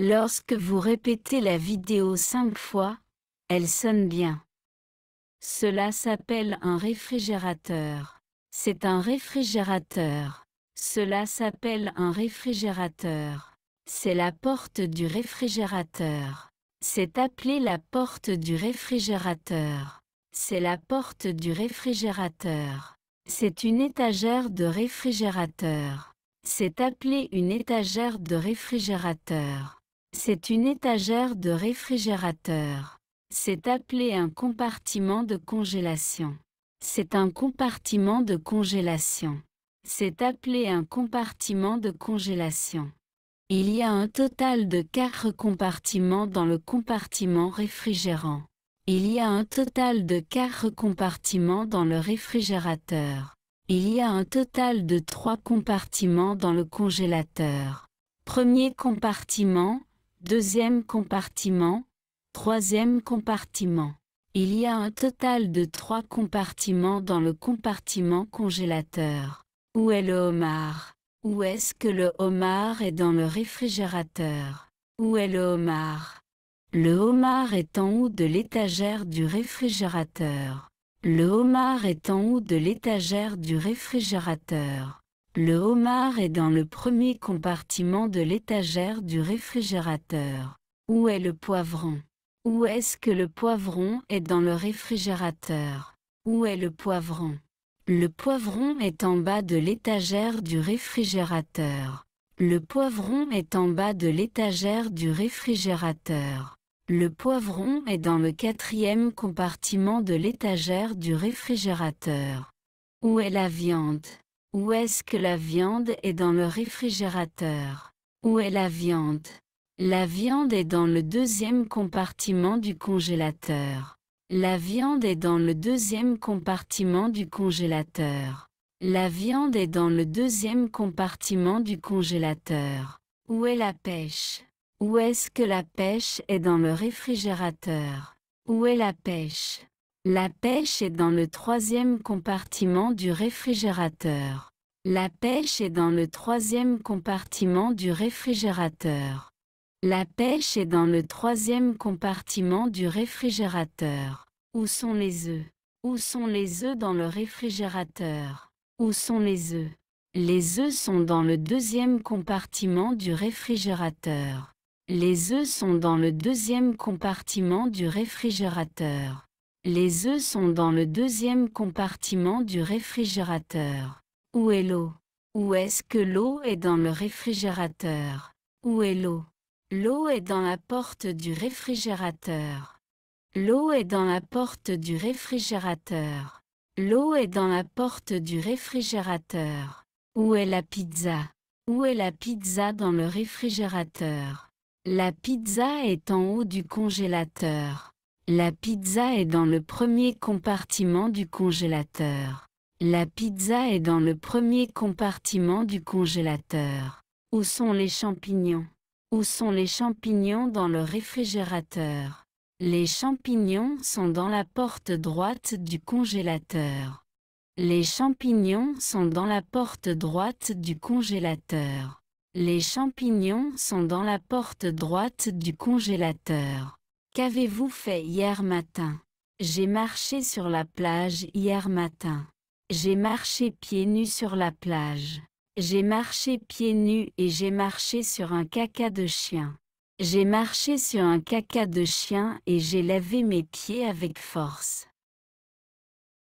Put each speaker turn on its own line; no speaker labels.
Lorsque vous répétez la vidéo cinq fois, elle sonne bien. Cela s'appelle un réfrigérateur. C'est un réfrigérateur. Cela s'appelle un réfrigérateur. C'est la porte du réfrigérateur. C'est appelé la porte du réfrigérateur. C'est la porte du réfrigérateur. C'est une étagère de réfrigérateur. C'est appelé une étagère de réfrigérateur. C'est une étagère de réfrigérateur. C'est appelé un compartiment de congélation. C'est un compartiment de congélation. C'est appelé un compartiment de congélation. Il y a un total de quatre compartiments dans le compartiment réfrigérant. Il y a un total de quatre compartiments dans le réfrigérateur. Il y a un total de trois compartiments dans le congélateur. Premier compartiment, deuxième compartiment, troisième compartiment. Il y a un total de trois compartiments dans le compartiment congélateur. Où est le homard Où est-ce que le homard est dans le réfrigérateur Où est le homard Le homard est en haut de l'étagère du réfrigérateur. Le homard est en haut de l'étagère du réfrigérateur. Le homard est dans le premier compartiment de l'étagère du réfrigérateur. Où est le poivron Où est-ce que le poivron est dans le réfrigérateur Où est le poivron Le poivron est en bas de l'étagère du réfrigérateur. Le poivron est en bas de l'étagère du réfrigérateur. Le poivron est dans le quatrième compartiment de l'étagère du réfrigérateur. Où est la viande où est-ce que la viande est dans le réfrigérateur Où est la viande La viande est dans le deuxième compartiment du congélateur. La viande est dans le deuxième compartiment du congélateur. La viande est dans le deuxième compartiment du congélateur. Où est la pêche Où est-ce que la pêche est dans le réfrigérateur Où est la pêche La pêche est dans le troisième compartiment du réfrigérateur. La pêche est dans le troisième compartiment du réfrigérateur. La pêche est dans le troisième compartiment du réfrigérateur. Où sont les œufs Où sont les œufs dans le réfrigérateur Où sont les œufs Les œufs sont dans le deuxième compartiment du réfrigérateur. Les œufs sont dans le deuxième compartiment du réfrigérateur. Les œufs sont dans le deuxième compartiment du réfrigérateur. Où est l'eau Où est-ce que l'eau est dans le réfrigérateur Où est l'eau L'eau est dans la porte du réfrigérateur. L'eau est dans la porte du réfrigérateur. L'eau est dans la porte du réfrigérateur. Où est la pizza Où est la pizza dans le réfrigérateur La pizza est en haut du congélateur. La pizza est dans le premier compartiment du congélateur. La pizza est dans le premier compartiment du congélateur. Où sont les champignons Où sont les champignons dans le réfrigérateur Les champignons sont dans la porte droite du congélateur. Les champignons sont dans la porte droite du congélateur. Les champignons sont dans la porte droite du congélateur. Qu'avez-vous fait hier matin J'ai marché sur la plage hier matin. J'ai marché pieds nus sur la plage. J'ai marché pieds nus et j'ai marché sur un caca de chien. J'ai marché sur un caca de chien et j'ai lavé mes pieds avec force.